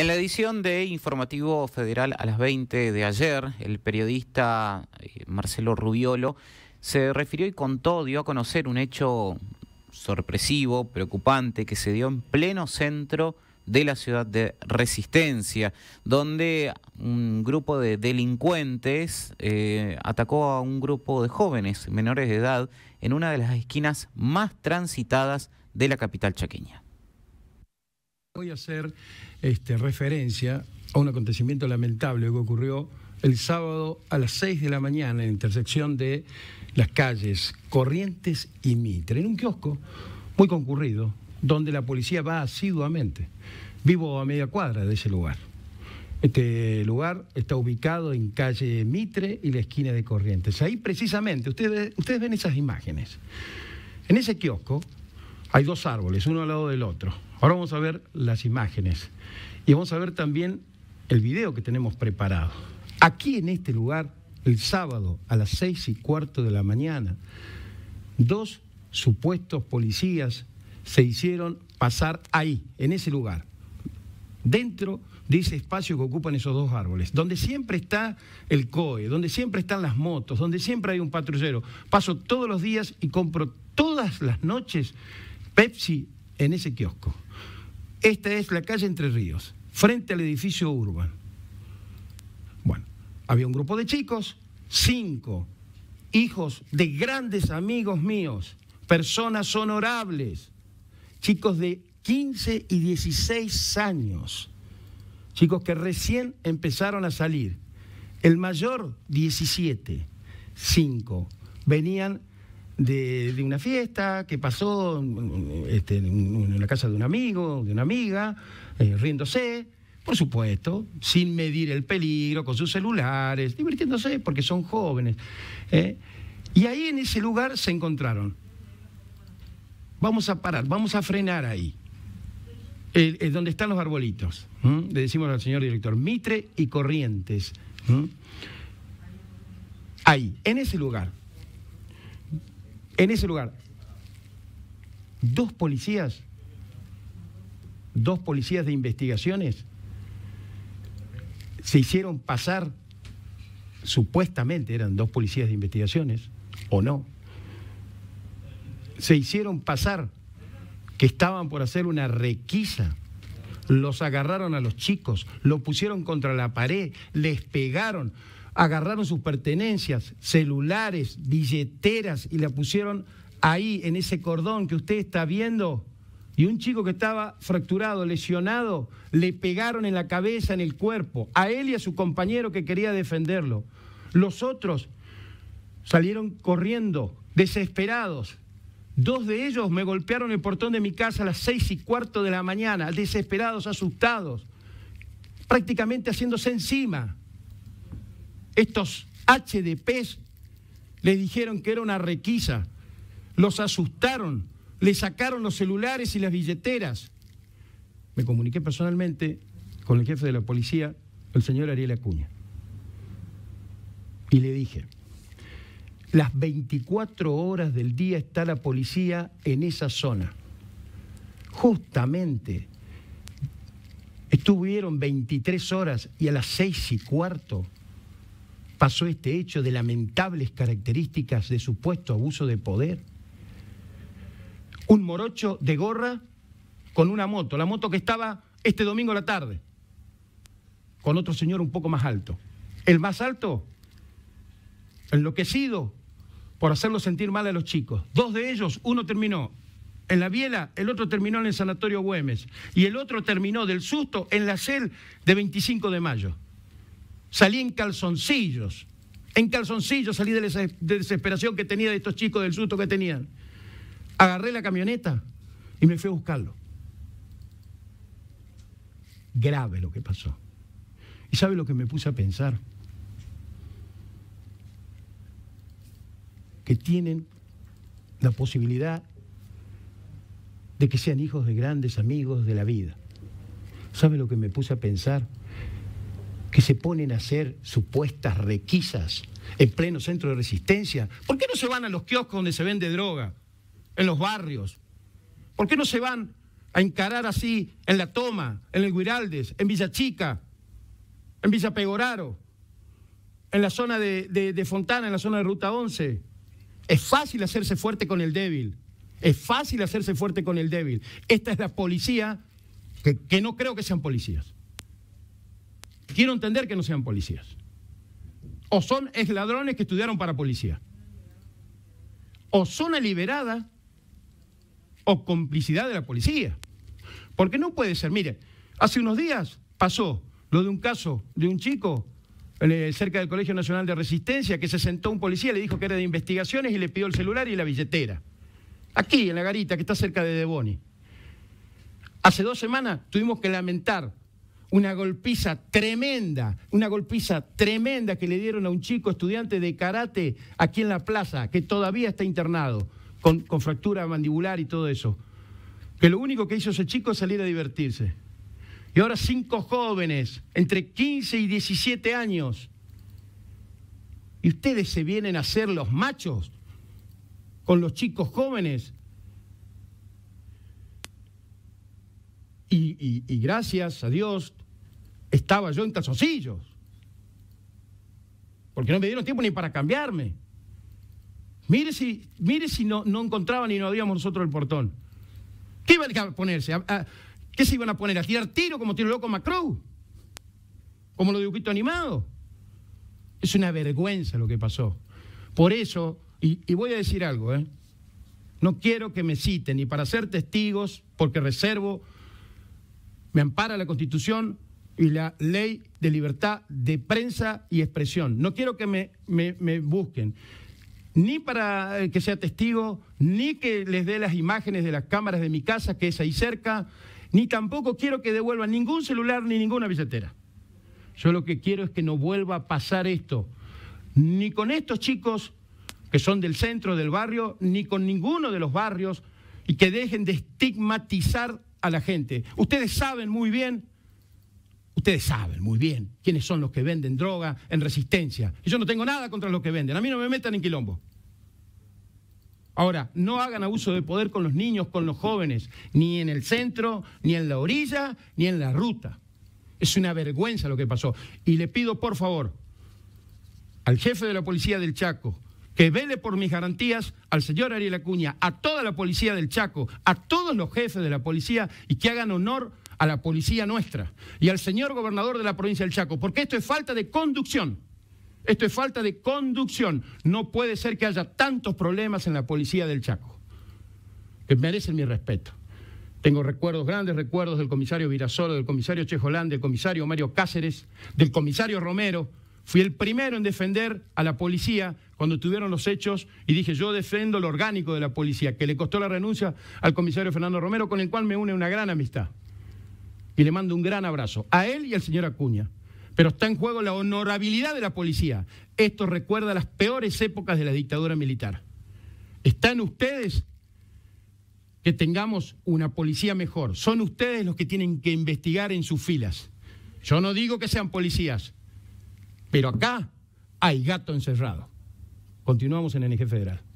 En la edición de Informativo Federal a las 20 de ayer, el periodista eh, Marcelo Rubiolo se refirió y contó, dio a conocer un hecho sorpresivo, preocupante, que se dio en pleno centro de la ciudad de Resistencia, donde un grupo de delincuentes eh, atacó a un grupo de jóvenes menores de edad en una de las esquinas más transitadas de la capital chaqueña. Voy a hacer este, referencia a un acontecimiento lamentable que ocurrió el sábado a las 6 de la mañana en la intersección de las calles Corrientes y Mitre, en un kiosco muy concurrido, donde la policía va asiduamente. Vivo a media cuadra de ese lugar. Este lugar está ubicado en calle Mitre y la esquina de Corrientes. Ahí precisamente, ustedes, ustedes ven esas imágenes. En ese kiosco hay dos árboles, uno al lado del otro Ahora vamos a ver las imágenes y vamos a ver también el video que tenemos preparado. Aquí en este lugar, el sábado a las seis y cuarto de la mañana, dos supuestos policías se hicieron pasar ahí, en ese lugar, dentro de ese espacio que ocupan esos dos árboles, donde siempre está el COE, donde siempre están las motos, donde siempre hay un patrullero. Paso todos los días y compro todas las noches Pepsi en ese kiosco. Esta es la calle Entre Ríos, frente al edificio Urban. Bueno, había un grupo de chicos, cinco hijos de grandes amigos míos, personas honorables, chicos de 15 y 16 años, chicos que recién empezaron a salir. El mayor, 17, cinco, venían de, una fiesta que pasó este, en la casa de un amigo, de una amiga, eh, riéndose, por supuesto, sin medir el peligro, con sus celulares, divirtiéndose porque son jóvenes. ¿eh? Y ahí en ese lugar se encontraron. Vamos a parar, vamos a frenar ahí. Es donde están los arbolitos. Le decimos al señor director, Mitre y Corrientes. Ahí, en ese lugar en ese lugar, dos policías, dos policías de investigaciones, se hicieron pasar, supuestamente eran dos policías de investigaciones, o no, se hicieron pasar que estaban por hacer una requisa. Los agarraron a los chicos, lo pusieron contra la pared, les pegaron, agarraron sus pertenencias, celulares, billeteras y la pusieron ahí en ese cordón que usted está viendo. Y un chico que estaba fracturado, lesionado, le pegaron en la cabeza, en el cuerpo, a él y a su compañero que quería defenderlo. Los otros salieron corriendo, desesperados. Dos de ellos me golpearon el portón de mi casa a las seis y cuarto de la mañana, desesperados, asustados, prácticamente haciéndose encima. Estos HDPs les dijeron que era una requisa, los asustaron, le sacaron los celulares y las billeteras. Me comuniqué personalmente con el jefe de la policía, el señor Ariel Acuña, y le dije, las 24 horas del día está la policía en esa zona. Justamente estuvieron 23 horas y a las 6 y cuarto pasó este hecho de lamentables características de supuesto abuso de poder. Un morocho de gorra con una moto, la moto que estaba este domingo a la tarde, con otro señor un poco más alto. El más alto, enloquecido por hacerlo sentir mal a los chicos. Dos de ellos, uno terminó en la biela, el otro terminó en el sanatorio Güemes y el otro terminó del susto en la cel de 25 de mayo salí en calzoncillos. En calzoncillos salí de la desesperación que tenía de estos chicos, del susto que tenían. Agarré la camioneta y me fui a buscarlo. Grave lo que pasó. ¿Y sabe lo que me puse a pensar? Que tienen la posibilidad de que sean hijos de grandes amigos de la vida. ¿Sabe lo que me puse a pensar? se ponen a hacer supuestas requisas en pleno centro de resistencia? ¿Por qué no se van a los kioscos donde se vende droga? En los barrios. ¿Por qué no se van a encarar así en La Toma, en el Guiraldes, en Villa Chica, en Villa Pegoraro, en la zona de, Fontana, en la zona de Ruta 11? Es fácil hacerse fuerte con el débil. Es fácil hacerse fuerte con el débil. Esta es la policía que no creo que sean policías. Quiero entender que no sean policías. O son esladrones ladrones que estudiaron para policía. O son liberada o complicidad de la policía. Porque no puede ser, mire, hace unos días pasó lo de un caso de un chico eh, cerca del Colegio Nacional de Resistencia, que se sentó un policía, le dijo que era de investigaciones y le pidió el celular y la billetera. Aquí, en la garita, que está cerca de Deboni. Hace dos semanas tuvimos que lamentar una golpiza tremenda, una golpiza tremenda que le dieron a un chico estudiante de karate aquí en la plaza, que todavía está internado, con, fractura mandibular y todo eso. Que lo único que hizo ese chico es salir a divertirse. Y ahora cinco jóvenes, entre 15 y 17 años. Y ustedes se vienen a hacer los machos con los chicos jóvenes y, gracias a Dios estaba yo en tazosillos Porque no me dieron tiempo ni para cambiarme. Mire si, mire si no, no encontraban y no abríamos nosotros el portón. ¿Qué iban a ponerse? ¿A, qué se iban a poner? ¿A tirar tiro como tiro loco Macron? ¿Como lo dibujito animado? Es una vergüenza lo que pasó. Por eso, y, voy a decir algo, ¿eh? no quiero que me citen ni para ser testigos, porque reservo me ampara la Constitución y la ley de libertad de prensa y expresión. No quiero que me, me, busquen ni para eh, que sea testigo, ni que les dé las imágenes de las cámaras de mi casa, que es ahí cerca, ni tampoco quiero que devuelvan ningún celular ni ninguna billetera. Yo lo que quiero es que no vuelva a pasar esto, ni con estos chicos que son del centro del barrio, ni con ninguno de los barrios, y que dejen de estigmatizar a la gente. Ustedes saben muy bien, ustedes saben muy bien quiénes son los que venden droga en resistencia. Y yo no tengo nada contra los que venden, a mí no me metan en quilombo. Ahora, no hagan abuso de poder con los niños, con los jóvenes, ni en el centro, ni en la orilla, ni en la ruta. Es una vergüenza lo que pasó. Y le pido, por favor, al jefe de la policía del Chaco, que vele por mis garantías al señor Ariel Acuña, a toda la policía del Chaco, a todos los jefes de la policía y que hagan honor a la policía nuestra y al señor gobernador de la provincia del Chaco, porque esto es falta de conducción. Esto es falta de conducción. No puede ser que haya tantos problemas en la policía del Chaco, que merecen mi respeto. Tengo recuerdos, grandes recuerdos del comisario Virasoro, del comisario Chejolán, del comisario Mario Cáceres, del comisario Romero, Fui el primero en defender a la policía cuando tuvieron los hechos y dije, yo defiendo lo orgánico de la policía, que le costó la renuncia al comisario Fernando Romero, con el cual me une una gran amistad. Y le mando un gran abrazo a él y al señor Acuña. Pero está en juego la honorabilidad de la policía. Esto recuerda las peores épocas de la dictadura militar. ¿Están ustedes que tengamos una policía mejor? Son ustedes los que tienen que investigar en sus filas. Yo no digo que sean policías, pero acá hay gato encerrado. Continuamos en NG Federal.